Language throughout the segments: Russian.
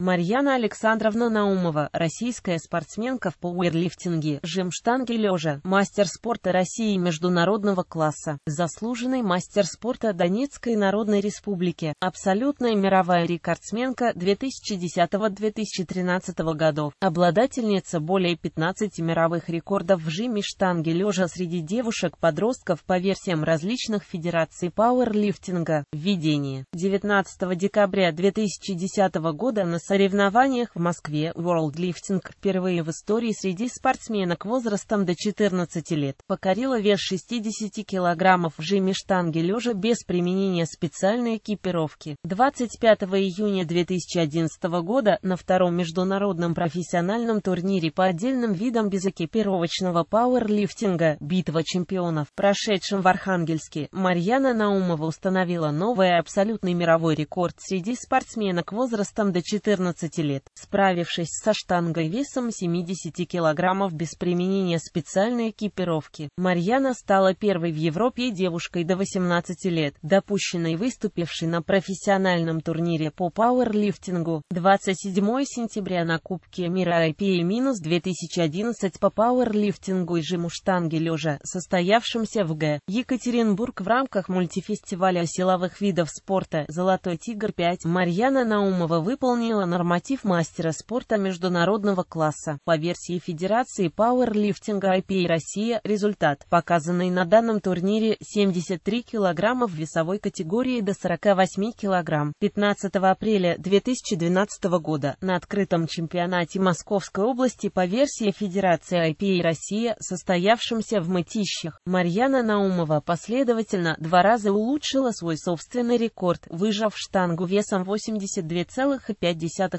Марьяна Александровна Наумова, российская спортсменка в пауэрлифтинге, жимштанги лежа, мастер спорта России международного класса, заслуженный мастер спорта Донецкой Народной Республики, абсолютная мировая рекордсменка 2010-2013 годов, обладательница более 15 мировых рекордов в жиме штанги лежа среди девушек-подростков по версиям различных федераций пауэрлифтинга. Введение. 19 декабря 2010 года на соревнованиях в Москве Worldlifting впервые в истории среди спортсменок возрастом до 14 лет покорила вес 60 кг в жиме штанги лежа без применения специальной экипировки. 25 июня 2011 года на втором международном профессиональном турнире по отдельным видам безэкипировочного пауэрлифтинга «Битва чемпионов», прошедшем в Архангельске, Марьяна Наумова установила новый абсолютный мировой рекорд среди спортсменок возрастом до 14 14 лет, справившись со штангой весом 70 килограммов без применения специальной экипировки. Марьяна стала первой в Европе девушкой до 18 лет, допущенной выступившей на профессиональном турнире по пауэрлифтингу. 27 сентября на Кубке мира IPA-2011 по пауэрлифтингу и жиму штанги лежа, состоявшемся в Г. Екатеринбург в рамках мультифестиваля силовых видов спорта «Золотой тигр-5» Марьяна Наумова выполнила норматив мастера спорта международного класса. По версии Федерации пауэрлифтинга IPA Россия, результат, показанный на данном турнире 73 кг в весовой категории до 48 кг. 15 апреля 2012 года на открытом чемпионате Московской области по версии Федерации IPA Россия, состоявшемся в Мытищах, Марьяна Наумова последовательно два раза улучшила свой собственный рекорд, выжав штангу весом 82,5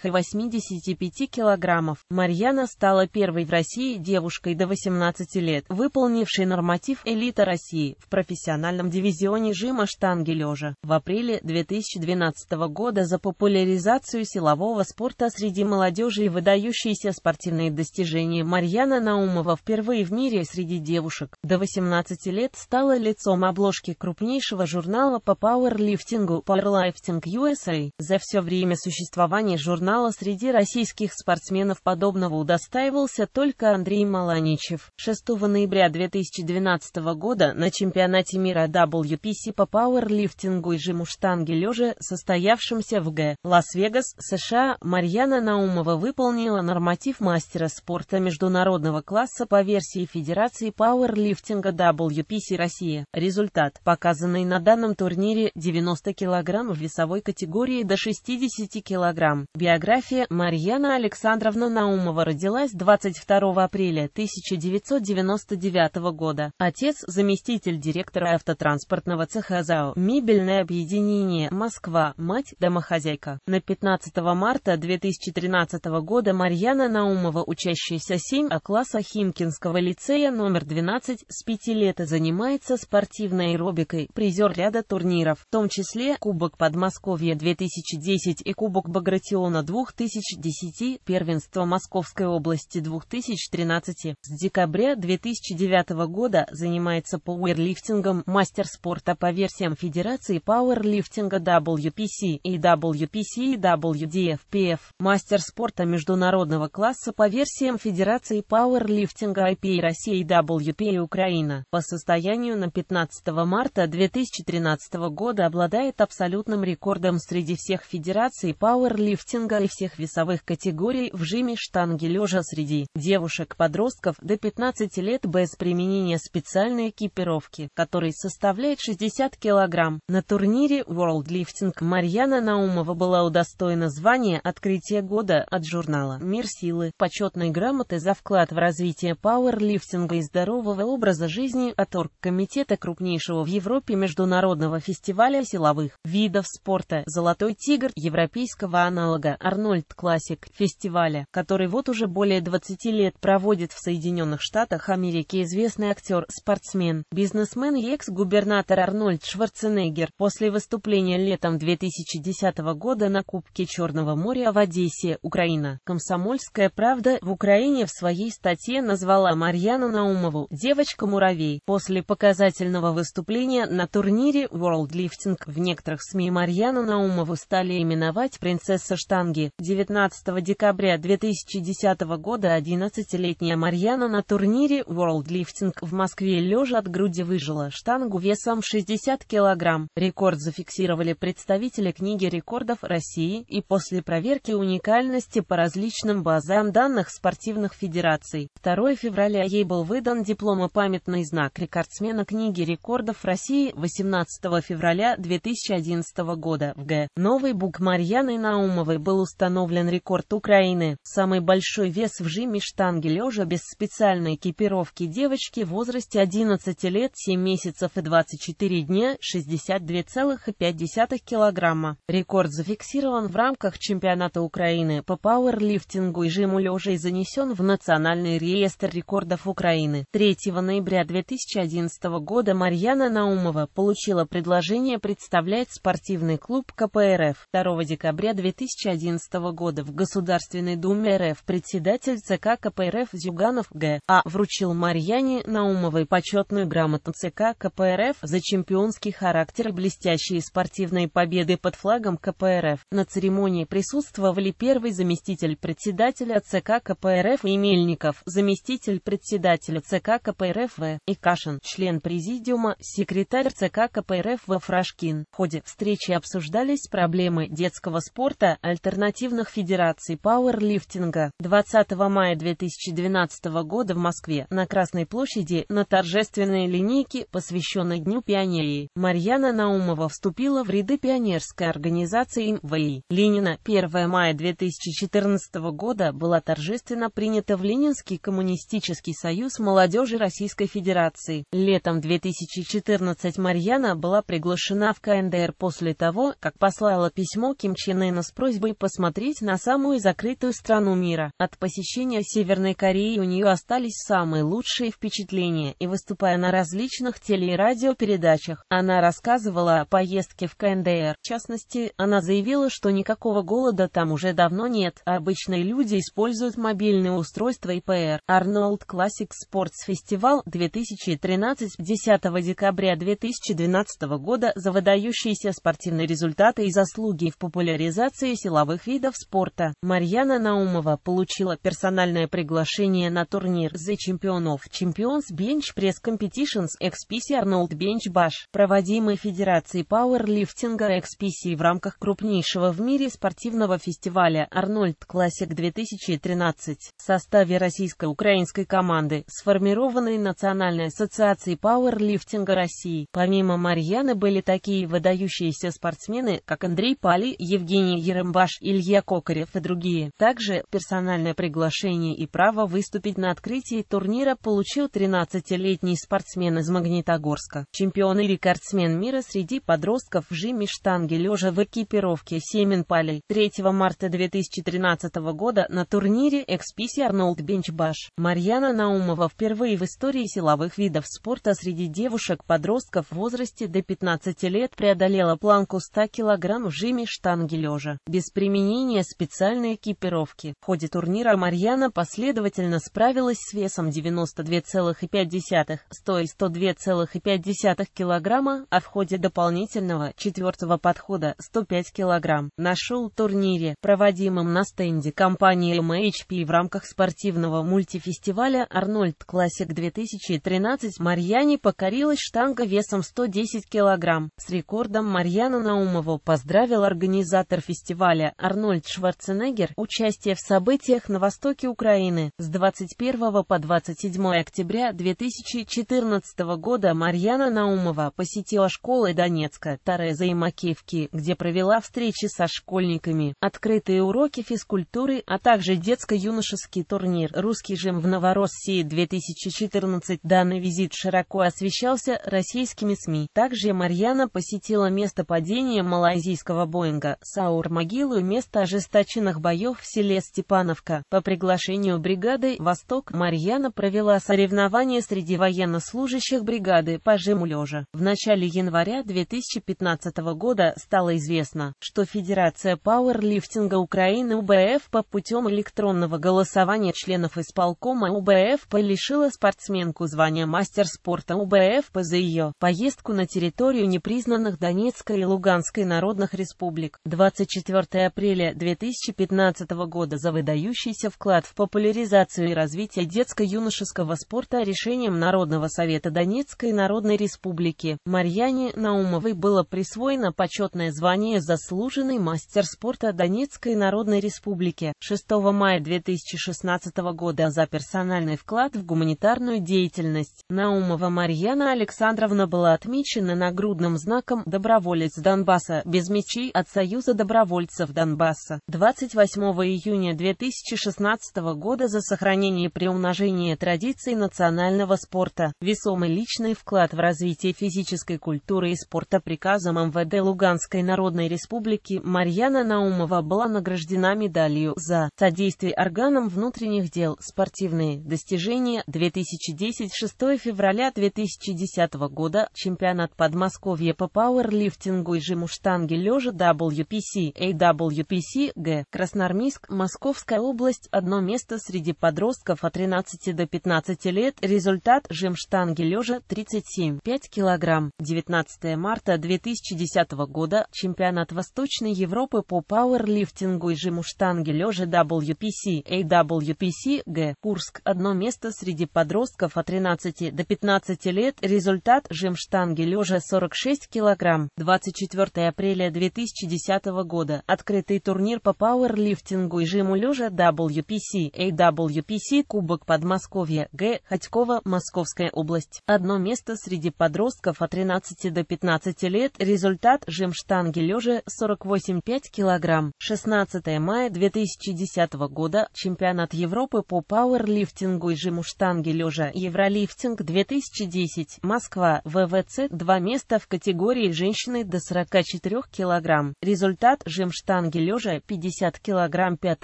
и 85 килограммов. Марьяна стала первой в России девушкой до 18 лет, выполнившей норматив элита России в профессиональном дивизионе жима штанги лежа. В апреле 2012 года за популяризацию силового спорта среди молодежи и выдающиеся спортивные достижения Марьяна Наумова впервые в мире среди девушек до 18 лет стала лицом обложки крупнейшего журнала по пауэрлифтингу Powerlifting USA. За все время существования журнала среди российских спортсменов подобного удостаивался только Андрей Маланичев. 6 ноября 2012 года на чемпионате мира WPC по пауэрлифтингу и жиму штанги лежа, состоявшемся в Г. Лас-Вегас, США, Марьяна Наумова выполнила норматив мастера спорта международного класса по версии Федерации пауэрлифтинга WPC России. Результат, показанный на данном турнире 90 кг в весовой категории до 60 кг. Биография Марьяна Александровна Наумова родилась 22 апреля 1999 года. Отец – заместитель директора автотранспортного цеха ЗАО «Мебельное объединение Москва», мать – домохозяйка. На 15 марта 2013 года Марьяна Наумова, учащаяся 7 а класса Химкинского лицея номер 12, с 5 лет занимается спортивной аэробикой, призер ряда турниров, в том числе Кубок Подмосковья 2010 и Кубок Багратиона чемпиона 2010, первенство Московской области 2013. С декабря 2009 года занимается пауэрлифтингом, мастер спорта по версиям Федерации пауэрлифтинга WPC и WPC и WDFPF, мастер спорта международного класса по версиям Федерации пауэрлифтинга IPA России и WPA Украина. По состоянию на 15 марта 2013 года обладает абсолютным рекордом среди всех федераций пауэрлифтинга кастинга и всех весовых категорий в жиме штанги лежа среди девушек-подростков до 15 лет без применения специальной экипировки, который составляет 60 кг. На турнире World Lifting Марьяна Наумова была удостоена звания «Открытие года» от журнала «Мир силы», почетной грамоты за вклад в развитие пауэрлифтинга и здорового образа жизни от оргкомитета крупнейшего в Европе международного фестиваля силовых видов спорта «Золотой тигр» европейского аналога Чикаго Арнольд Классик фестиваля, который вот уже более 20 лет проводит в Соединенных Штатах Америки известный актер, спортсмен, бизнесмен и экс-губернатор Арнольд Шварценеггер. После выступления летом 2010 года на Кубке Черного моря в Одессе, Украина, «Комсомольская правда» в Украине в своей статье назвала Марьяну Наумову «девочка-муравей». После показательного выступления на турнире World Lifting в некоторых СМИ Марьяну Наумову стали именовать принцесса штата штанги. 19 декабря 2010 года 11-летняя Марьяна на турнире World Lifting в Москве лежа от груди выжила штангу весом 60 кг. Рекорд зафиксировали представители книги рекордов России и после проверки уникальности по различным базам данных спортивных федераций. 2 февраля ей был выдан диплом и памятный знак рекордсмена книги рекордов России 18 февраля 2011 года в Г. Новый бук Марьяны Наумовой был установлен рекорд Украины. Самый большой вес в жиме штанги лежа без специальной экипировки девочки в возрасте 11 лет 7 месяцев и 24 дня 62,5 килограмма. Рекорд зафиксирован в рамках чемпионата Украины по пауэрлифтингу и жиму лежа и занесен в Национальный реестр рекордов Украины. 3 ноября 2011 года Марьяна Наумова получила предложение представлять спортивный клуб КПРФ. 2 декабря 2011 2011 года в Государственной Думе РФ председатель ЦК КПРФ Зюганов Г.А. вручил Марьяне Наумовой почетную грамоту ЦК КПРФ за чемпионский характер и блестящие спортивные победы под флагом КПРФ. На церемонии присутствовали первый заместитель председателя ЦК КПРФ Емельников, заместитель председателя ЦК КПРФ В. и член президиума, секретарь ЦК КПРФ В. Фрашкин. В ходе встречи обсуждались проблемы детского спорта, альтернативы альтернативных федераций пауэрлифтинга 20 мая 2012 года в Москве на Красной площади на торжественной линейке, посвященной Дню пионерии. Марьяна Наумова вступила в ряды пионерской организации МВИ. Ленина 1 мая 2014 года была торжественно принята в Ленинский коммунистический союз молодежи Российской Федерации. Летом 2014 Марьяна была приглашена в КНДР после того, как послала письмо Ким Чен Ына с просьбой бы посмотреть на самую закрытую страну мира. От посещения Северной Кореи у нее остались самые лучшие впечатления, и выступая на различных теле- и радиопередачах, она рассказывала о поездке в КНДР. В частности, она заявила, что никакого голода там уже давно нет, а обычные люди используют мобильные устройства и ПР. Арнольд Классик Спортс Фестивал 2013 10 декабря 2012 года за выдающиеся спортивные результаты и заслуги в популяризации силовых силовых видов спорта. Марьяна Наумова получила персональное приглашение на турнир The Champion of Champions Bench Press Competitions XPC Arnold Bench Bash, проводимый Федерацией пауэрлифтинга XPC в рамках крупнейшего в мире спортивного фестиваля Arnold Classic 2013 в составе российско-украинской команды, сформированной Национальной ассоциацией пауэрлифтинга России. Помимо Марьяны были такие выдающиеся спортсмены, как Андрей Пали, Евгений Еремба. Курбаш, Илья Кокарев и другие. Также персональное приглашение и право выступить на открытии турнира получил 13-летний спортсмен из Магнитогорска. Чемпион и рекордсмен мира среди подростков в жиме штанги лежа в экипировке Семен Палель. 3 марта 2013 года на турнире XPC Арнольд Бенч Баш. Марьяна Наумова впервые в истории силовых видов спорта среди девушек-подростков в возрасте до 15 лет преодолела планку 100 кг в жиме штанги лежа. Без применения специальной экипировки. В ходе турнира Марьяна последовательно справилась с весом 92,5, стоя 102,5 кг, а в ходе дополнительного четвертого подхода 105 кг. На шоу-турнире, проводимом на стенде компании MHP в рамках спортивного мультифестиваля Арнольд Классик 2013 Марьяне покорилась штанга весом 110 кг. С рекордом Марьяна Наумова поздравил организатор фестиваля фестиваля Арнольд Шварценеггер участие в событиях на востоке Украины. С 21 по 27 октября 2014 года Марьяна Наумова посетила школы Донецка, Тареза и Макеевки, где провела встречи со школьниками, открытые уроки физкультуры, а также детско-юношеский турнир «Русский жим в Новороссии 2014». Данный визит широко освещался российскими СМИ. Также Марьяна посетила место падения малайзийского Боинга Саур могил имела место ожесточенных боев в селе Степановка. По приглашению бригады «Восток» Марьяна провела соревнования среди военнослужащих бригады по жиму лежа. В начале января 2015 года стало известно, что Федерация пауэрлифтинга Украины УБФ по путем электронного голосования членов исполкома УБФ лишила спортсменку звания мастер спорта УБФ за ее поездку на территорию непризнанных Донецкой и Луганской народных республик. 24 апреля 2015 года за выдающийся вклад в популяризацию и развитие детско-юношеского спорта решением Народного совета Донецкой Народной Республики Марьяне Наумовой было присвоено почетное звание «Заслуженный мастер спорта Донецкой Народной Республики» 6 мая 2016 года за персональный вклад в гуманитарную деятельность. Наумова Марьяна Александровна была отмечена нагрудным знаком «Доброволец Донбасса» без мечей от Союза добровольцев Донбасса 28 июня 2016 года за сохранение и приумножение традиций национального спорта. Весомый личный вклад в развитие физической культуры и спорта приказом МВД Луганской Народной Республики Марьяна Наумова была награждена медалью за содействие органам внутренних дел спортивные достижения 2010 6 февраля 2010 года чемпионат Подмосковья по пауэрлифтингу и жиму штанги лежа WPC AW WPC, Г. Красноармейск, Московская область, одно место среди подростков от 13 до 15 лет, результат жим штанги лежа 37,5 кг. 19 марта 2010 года, чемпионат Восточной Европы по пауэрлифтингу и жиму штанги лежа WPC, AWPC, Г. Курск, одно место среди подростков от 13 до 15 лет, результат жим штанги лежа 46 кг. 24 апреля 2010 года, от открытый турнир по пауэрлифтингу и жиму лежа WPC, AWPC, Кубок Подмосковья, Г. Ходькова, Московская область. Одно место среди подростков от 13 до 15 лет, результат жим штанги лежа 48,5 кг. 16 мая 2010 года, чемпионат Европы по пауэрлифтингу и жиму штанги лежа, Евролифтинг 2010, Москва, ВВЦ, два места в категории женщины до 44 кг. Результат жим штанги штанги лежа 50 кг 5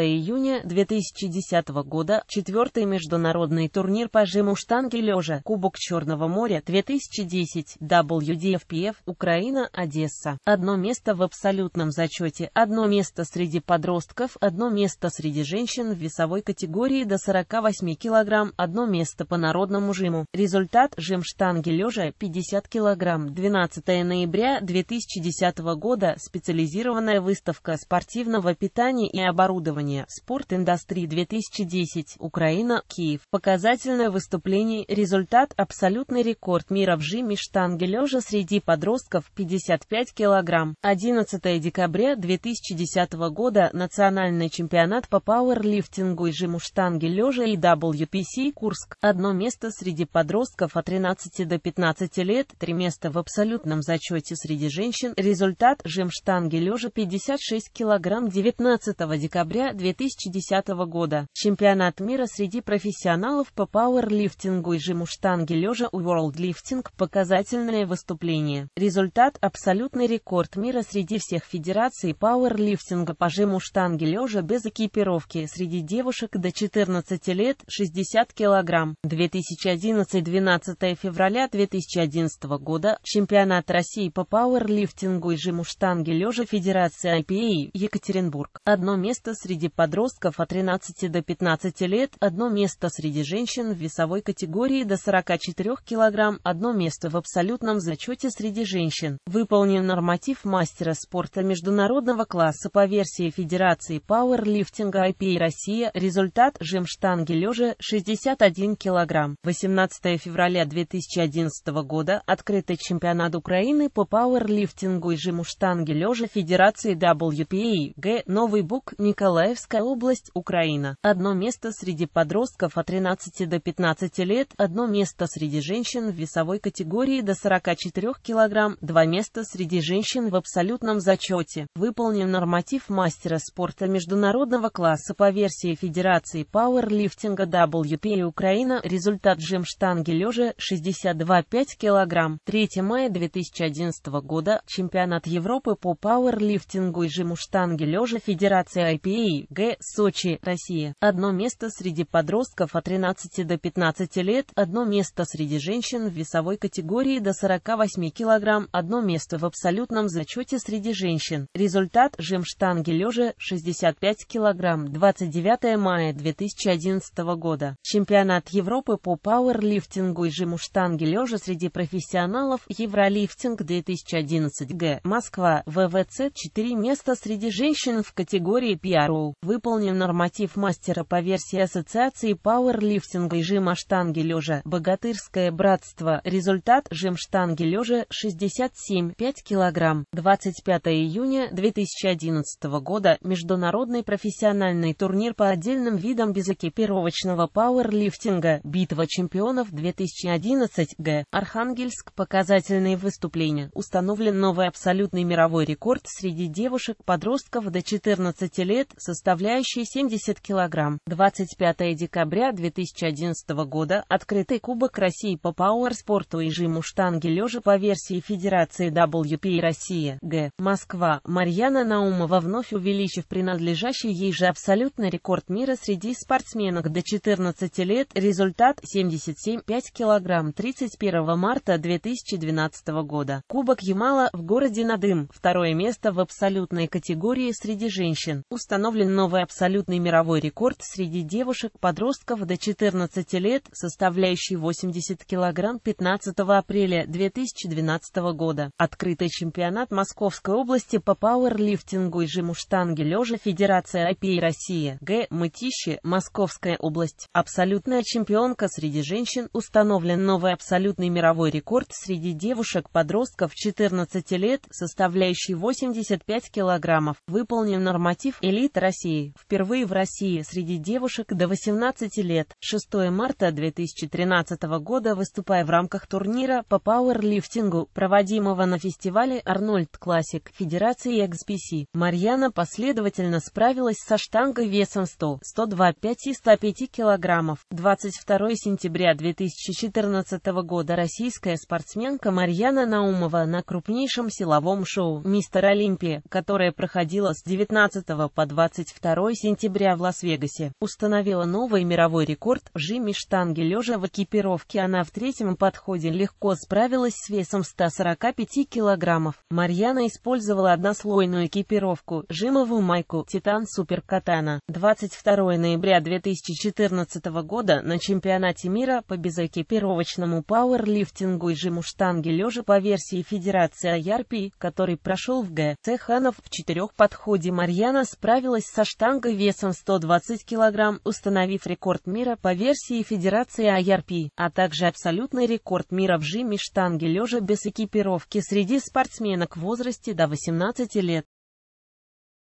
июня 2010 года, четвертый международный турнир по жиму штанги лежа, Кубок Черного моря 2010, WDFPF, Украина, Одесса. Одно место в абсолютном зачете, одно место среди подростков, одно место среди женщин в весовой категории до 48 кг, одно место по народному жиму. Результат жим штанги лежа 50 кг 12 ноября 2010 года, специализированная выставка спортивного питания и оборудования «Спорт Индустрии 2010. Украина. Киев». Показательное выступление. Результат – абсолютный рекорд мира в жиме штанги лежа среди подростков 55 кг. 11 декабря 2010 года национальный чемпионат по пауэрлифтингу и жиму штанги лежа и WPC Курск. Одно место среди подростков от 13 до 15 лет, три места в абсолютном зачете среди женщин. Результат – жим штанги лежа 56 6 кг 19 декабря 2010 года. Чемпионат мира среди профессионалов по пауэрлифтингу и жиму штанги лежа у World Lifting – показательное выступление. Результат – абсолютный рекорд мира среди всех федераций пауэрлифтинга по жиму штанги лежа без экипировки среди девушек до 14 лет 60 кг. 2011-12 февраля 2011 года чемпионат России по пауэрлифтингу и жиму штанги лежа Федерации IPA России, Екатеринбург. Одно место среди подростков от 13 до 15 лет, одно место среди женщин в весовой категории до 44 кг, одно место в абсолютном зачете среди женщин. Выполнен норматив мастера спорта международного класса по версии Федерации пауэрлифтинга IPA Россия. Результат жим штанги лежа 61 кг. 18 февраля 2011 года открытый чемпионат Украины по пауэрлифтингу и жиму штанги лежа Федерации W ГПИ, Г. Новый Бук, Николаевская область, Украина. Одно место среди подростков от 13 до 15 лет, одно место среди женщин в весовой категории до 44 кг, два места среди женщин в абсолютном зачете. Выполнен норматив мастера спорта международного класса по версии Федерации пауэрлифтинга WPA Украина. Результат жим штанги лежа 62,5 кг. 3 мая 2011 года. Чемпионат Европы по пауэрлифтингу и жиму штанги лежа Федерация IPA, Г, Сочи, Россия. Одно место среди подростков от 13 до 15 лет, одно место среди женщин в весовой категории до 48 кг, одно место в абсолютном зачете среди женщин. Результат жим штанги лежа 65 кг 29 мая 2011 года. Чемпионат Европы по пауэрлифтингу и жиму штанги лежа среди профессионалов Евролифтинг 2011 Г. Москва, ВВЦ 4 места среди женщин в категории PRO. Выполнен норматив мастера по версии Ассоциации пауэрлифтинга и жима штанги лежа. Богатырское братство. Результат жим штанги лежа 67,5 кг. 25 июня 2011 года. Международный профессиональный турнир по отдельным видам без экипировочного пауэрлифтинга. Битва чемпионов 2011 г. Архангельск. Показательные выступления. Установлен новый абсолютный мировой рекорд среди девушек подростков до 14 лет, составляющий 70 килограмм. 25 декабря 2011 года открытый Кубок России по пауэрспорту и жиму штанги лежа по версии Федерации WPA России, Г. Москва. Марьяна Наумова вновь увеличив принадлежащий ей же абсолютный рекорд мира среди спортсменок до 14 лет, результат 77,5 килограмм 31 марта 2012 года. Кубок Ямала в городе Надым. Второе место в абсолютной категории среди женщин. Установлен новый абсолютный мировой рекорд среди девушек-подростков до 14 лет, составляющий 80 кг 15 апреля 2012 года. Открытый чемпионат Московской области по пауэрлифтингу и жиму штанги лежа Федерация АПи России. Г. Мытищи, Московская область. Абсолютная чемпионка среди женщин. Установлен новый абсолютный мировой рекорд среди девушек-подростков 14 лет, составляющий 85 кг килограммов. Выполнен норматив «Элит России» впервые в России среди девушек до 18 лет. 6 марта 2013 года, выступая в рамках турнира по пауэрлифтингу, проводимого на фестивале «Арнольд Классик» Федерации XPC, Марьяна последовательно справилась со штангой весом 100, 102, 5 и 105 килограммов. 22 сентября 2014 года российская спортсменка Марьяна Наумова на крупнейшем силовом шоу «Мистер Олимпия», которое проходила с 19 по 22 сентября в Лас-Вегасе, установила новый мировой рекорд. Жимми штанги лежа в экипировке она в третьем подходе легко справилась с весом 145 килограммов. Марьяна использовала однослойную экипировку, жимовую майку «Титан Супер Катана». 22 ноября 2014 года на чемпионате мира по безэкипировочному пауэрлифтингу и жиму штанги лежа по версии Федерации Аярпи, который прошел в Г. Цеханов в 4 четырех подходе Марьяна справилась со штангой весом 120 кг, установив рекорд мира по версии Федерации IRP, а также абсолютный рекорд мира в жиме штанги лежа без экипировки среди спортсменок в возрасте до 18 лет.